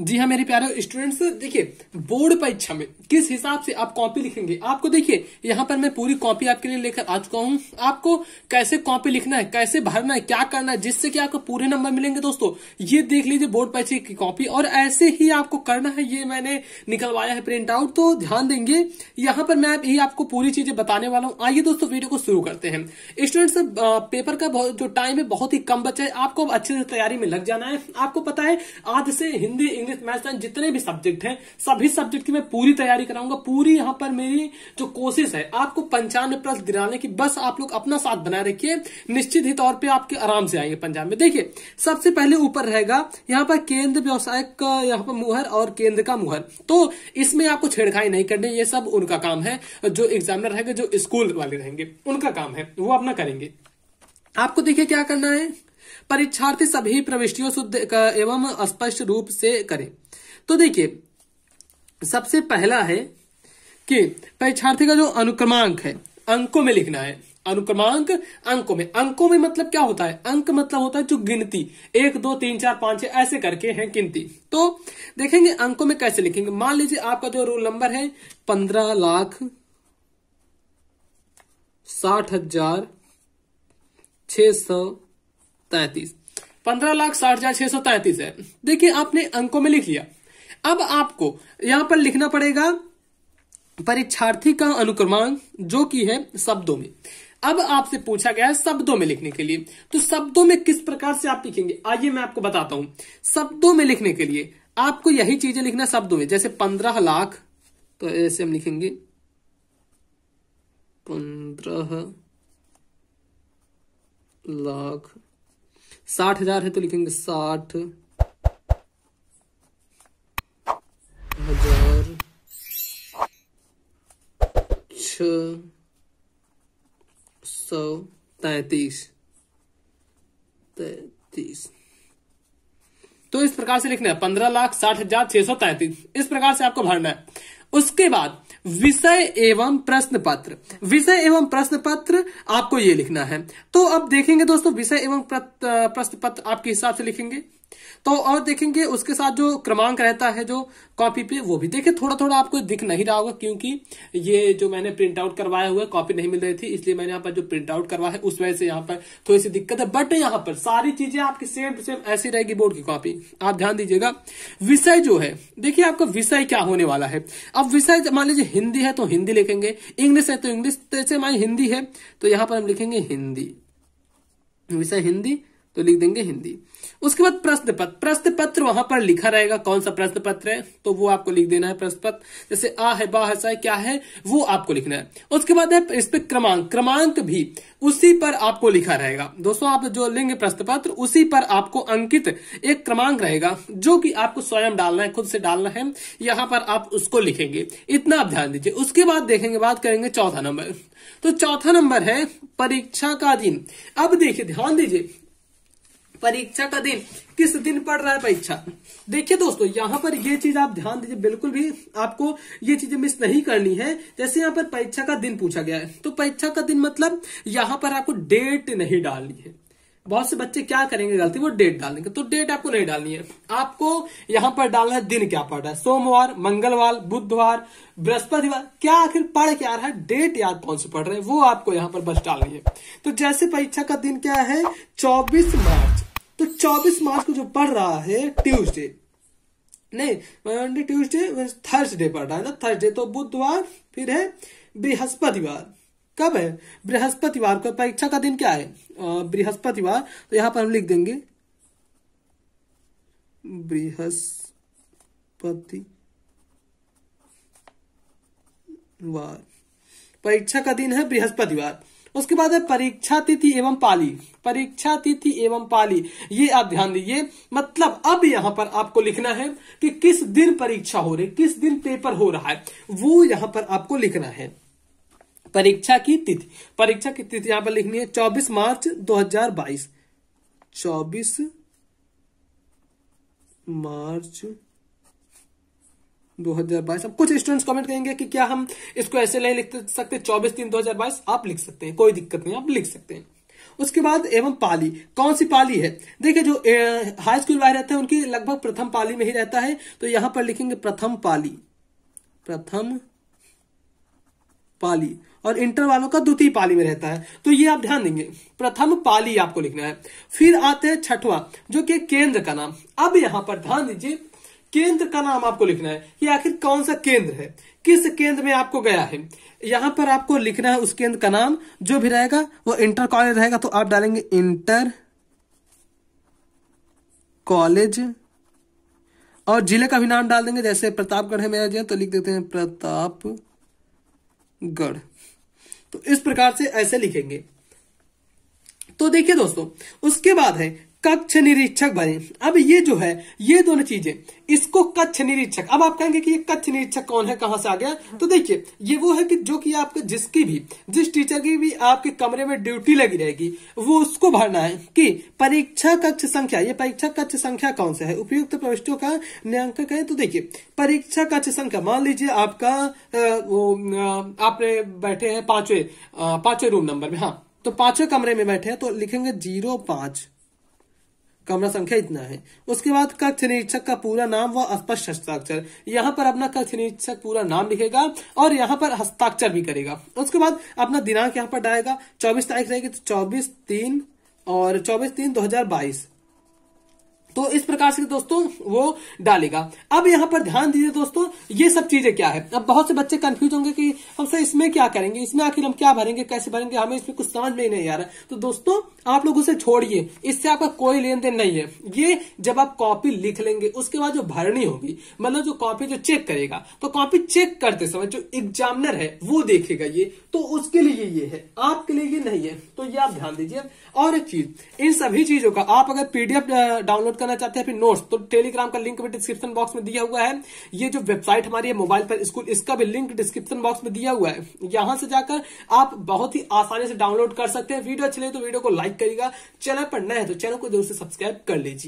जी हाँ मेरे प्यारे स्टूडेंट्स देखिए बोर्ड परीक्षा में किस हिसाब से आप कॉपी लिखेंगे आपको देखिए यहाँ पर मैं पूरी कॉपी आपके लिए लेकर आ चुका हूँ आपको कैसे कॉपी लिखना है कैसे भरना है क्या करना है जिससे कि आपको पूरे नंबर मिलेंगे दोस्तों ये देख लीजिए बोर्ड परीक्षा की कॉपी और ऐसे ही आपको करना है ये मैंने निकलवाया है प्रिंट आउट तो ध्यान देंगे यहाँ पर मैं ही आपको पूरी चीजें बताने वाला हूँ आइए दोस्तों वीडियो को शुरू करते हैं स्टूडेंट्स पेपर का जो टाइम है बहुत ही कम बचा है आपको अच्छे से तैयारी में लग जाना है आपको पता है आज से हिंदी इंग्लिश मैथ साइंस जितने भी सब्जेक्ट हैं सभी सब्जेक्ट की मैं पूरी तैयारी कराऊंगा पूरी यहां पर मेरी जो कोशिश है आपको पंचानवे प्लस गिराने की बस आप लोग अपना साथ बनाए रखिए निश्चित ही तौर पर आपके आराम से आएंगे पंजाब में देखिये सबसे पहले ऊपर रहेगा यहाँ पर केंद्र व्यवसाय का यहाँ पर मुहर और केंद्र का मुहर तो इसमें आपको छेड़खाई नहीं करनी ये सब उनका काम है जो एग्जामिनर रहेगा जो स्कूल वाले रहेंगे उनका काम है वो अपना करेंगे आपको देखिए क्या करना है परीक्षार्थी सभी प्रविष्टियों शुद्ध एवं स्पष्ट रूप से करें तो देखिए सबसे पहला है कि परीक्षार्थी का जो अनुक्रमांक है अंकों में लिखना है अनुक्रमांक अंकों में अंकों में मतलब क्या होता है अंक मतलब होता है जो गिनती एक दो तीन चार पांच ऐसे करके हैं गिनती तो देखेंगे अंकों में कैसे लिखेंगे मान लीजिए आपका जो रोल नंबर है पंद्रह लाख साठ हजार छ सौ तैतीस पंद्रह लाख साठ हजार छह सौ तैतीस है देखिए आपने अंकों में लिख लिया अब आपको यहां पर लिखना पड़ेगा परीक्षार्थी का अनुक्रमांक जो कि है शब्दों में अब आपसे पूछा गया है शब्दों में लिखने के लिए तो शब्दों में किस प्रकार से आप लिखेंगे आइए मैं आपको बताता हूं शब्दों में लिखने के लिए आपको यही चीजें लिखना शब्दों में जैसे पंद्रह लाख तो ऐसे हम लिखेंगे पंद्रह लाख साठ हजार है तो लिखेंगे साठ हजार छ सौ तैतीस तैतीस तो इस प्रकार से लिखना है पंद्रह लाख साठ हजार छह सौ तैतीस इस प्रकार से आपको भरना है उसके बाद विषय एवं प्रश्न पत्र विषय एवं प्रश्न पत्र आपको ये लिखना है तो अब देखेंगे दोस्तों विषय एवं प्रश्न पत्र आपके हिसाब से लिखेंगे तो और देखेंगे उसके साथ जो क्रमांक रहता है जो कॉपी पे वो भी देखिए थोड़ा थोड़ा आपको दिख नहीं रहा होगा क्योंकि ये जो मैंने प्रिंट आउट करवाया हुआ कॉपी नहीं मिल रही थी इसलिए मैंने यहाँ पर जो प्रिंट आउट करवाया है उस वजह से यहाँ पर थोड़ी सी दिक्कत है बट यहाँ पर सारी चीजें आपकी सेम टू सेम ऐसी रहेगी बोर्ड की कॉपी आप ध्यान दीजिएगा विषय जो है देखिए आपका विषय क्या होने वाला है अब विषय मान लीजिए हिंदी है तो हिंदी लिखेंगे इंग्लिश है तो इंग्लिश जैसे तो मान हिंदी है तो यहाँ पर हम लिखेंगे हिंदी विषय हिंदी तो लिख देंगे हिंदी उसके बाद प्रश्न पत्र प्रश्न पत्र वहां पर लिखा रहेगा कौन सा प्रश्न पत्र है तो वो आपको लिख देना है प्रश्न पत्र जैसे आ है बा है क्या है वो आपको लिखना है उसके बाद है इस पे क्रमांक क्रमांक भी उसी पर आपको लिखा रहेगा दोस्तों आप जो लेंगे प्रश्न पत्र उसी पर आपको अंकित एक क्रमांक रहेगा जो कि आपको स्वयं डालना है खुद से डालना है यहां पर आप उसको लिखेंगे इतना आप ध्यान दीजिए उसके बाद देखेंगे बात करेंगे चौथा नंबर तो चौथा नंबर है परीक्षा का दिन अब देखिए ध्यान दीजिए परीक्षा का दिन किस दिन पड़ रहा है परीक्षा देखिए दोस्तों यहाँ पर ये चीज आप ध्यान दीजिए बिल्कुल भी आपको ये चीजें मिस नहीं करनी है जैसे यहाँ पर परीक्षा का दिन पूछा गया है तो परीक्षा का दिन मतलब यहाँ पर आपको डेट नहीं डालनी है बहुत से बच्चे क्या करेंगे गलती वो डेट डाल देंगे तो डेट आपको नहीं डालनी है आपको यहाँ पर डालना है दिन क्या पड़ रहा है सोमवार मंगलवार बुधवार बृहस्पतिवार क्या आखिर पढ़ क्या रहा है डेट याद कौन से पढ़ रहे हैं वो आपको यहाँ पर बस डालनी है तो जैसे परीक्षा का दिन क्या है चौबीस मार्च तो 24 मार्च को जो पढ़ रहा है ट्यूसडे नहीं ट्यूसडे थर्सडे पढ़ रहा है ना थर्सडे तो बुधवार फिर है बृहस्पतिवार कब है बृहस्पतिवार को परीक्षा का दिन क्या है बृहस्पतिवार तो यहां पर हम लिख देंगे बृहस्पति परीक्षा का दिन है बृहस्पतिवार उसके बाद है परीक्षा तिथि एवं पाली परीक्षा तिथि एवं पाली ये आप ध्यान दीजिए मतलब अब यहां पर आपको लिखना है कि किस दिन परीक्षा हो रही किस दिन पेपर हो रहा है वो यहां पर आपको लिखना है परीक्षा की तिथि परीक्षा की तिथि यहां पर लिखनी है चौबीस मार्च 2022 चौबीस मार्च 2022 अब कुछ स्टूडेंट्स कमेंट करेंगे कि क्या हम इसको ऐसे नहीं लिख सकते 24 तीन 2022 आप लिख सकते हैं कोई दिक्कत नहीं आप लिख सकते हैं उसके बाद एवं पाली कौन सी पाली है देखिए जो हाई स्कूल वाले रहते हैं उनकी लगभग प्रथम पाली में ही रहता है तो यहां पर लिखेंगे प्रथम पाली प्रथम पाली और इंटर वालों का द्वितीय पाली में रहता है तो ये आप ध्यान देंगे प्रथम पाली आपको लिखना है फिर आते हैं छठवा जो कि केंद्र का नाम अब यहां पर ध्यान दीजिए केंद्र का नाम आपको लिखना है ये आखिर कौन सा केंद्र है किस केंद्र में आपको गया है यहां पर आपको लिखना है उस केंद्र का नाम जो भी रहेगा वो इंटर कॉलेज रहेगा तो आप डालेंगे इंटर कॉलेज और जिले का भी नाम डाल देंगे जैसे प्रतापगढ़ है मेरा जिला तो लिख देते हैं प्रतापगढ़ तो इस प्रकार से ऐसे लिखेंगे तो देखिए दोस्तों उसके बाद है कक्ष निरीक्षक बने अब ये जो है ये दोनों चीजें इसको कक्ष निरीक्षक अब आप कहेंगे कि ये कक्ष निरीक्षक कौन है कहां से आ गया तो देखिए ये वो है कि जो कि आपके जिसकी भी जिस टीचर की भी आपके कमरे में ड्यूटी लगी रहेगी वो उसको भरना है कि परीक्षा कक्ष संख्या ये परीक्षा कक्ष संख्या कौन सा है उपयुक्त प्रविष्टियों का न्यांकक है तो देखिये परीक्षा कक्ष संख्या मान लीजिए आपका वो आपने बैठे हैं पांचवे पांचवे रूम नंबर में हाँ तो पांचवे कमरे में बैठे हैं तो लिखेंगे जीरो पांच कमरा संख्या इतना है उसके बाद कक्ष निरीक्षक का पूरा नाम व स्पष्ट हस्ताक्षर यहाँ पर अपना कक्ष निरीक्षक पूरा नाम लिखेगा और यहाँ पर हस्ताक्षर भी करेगा उसके बाद अपना दिनांक यहाँ पर डालेगा चौबीस तारीख रहेगी तो चौबीस तीन और चौबीस तीन दो हजार बाईस तो इस प्रकार से दोस्तों वो डालेगा अब यहाँ पर ध्यान दीजिए दोस्तों ये सब चीजें क्या है अब बहुत से बच्चे कंफ्यूज होंगे कि हम सर इसमें क्या करेंगे इसमें आखिर हम क्या भरेंगे कैसे भरेंगे हमें इसमें कुछ समझ में ही नहीं आ रहा तो दोस्तों आप लोग उसे छोड़िए इससे आपका कोई लेन देन नहीं है ये जब आप कॉपी लिख लेंगे उसके बाद जो भरनी होगी मतलब जो कॉपी जो चेक करेगा तो कॉपी चेक करते समय जो एग्जामिनर है वो देखेगा ये तो उसके लिए ये है आपके लिए ये नहीं है तो ये आप ध्यान दीजिए और एक चीज इन सभी चीजों का आप अगर पीडीएफ डाउनलोड कर करना चाहते हैं फिर नोट्स तो टेलीग्राम का लिंक भी डिस्क्रिप्शन बॉक्स में दिया हुआ है ये जो वेबसाइट हमारी है मोबाइल पर स्कूल इसका भी लिंक डिस्क्रिप्शन बॉक्स में दिया हुआ है यहां से जाकर आप बहुत ही आसानी से डाउनलोड कर सकते हैं वीडियो अच्छी लगे तो वीडियो को लाइक करेगा चैनल पर नए तो चैनल को जरूर से सब्सक्राइब कर लीजिए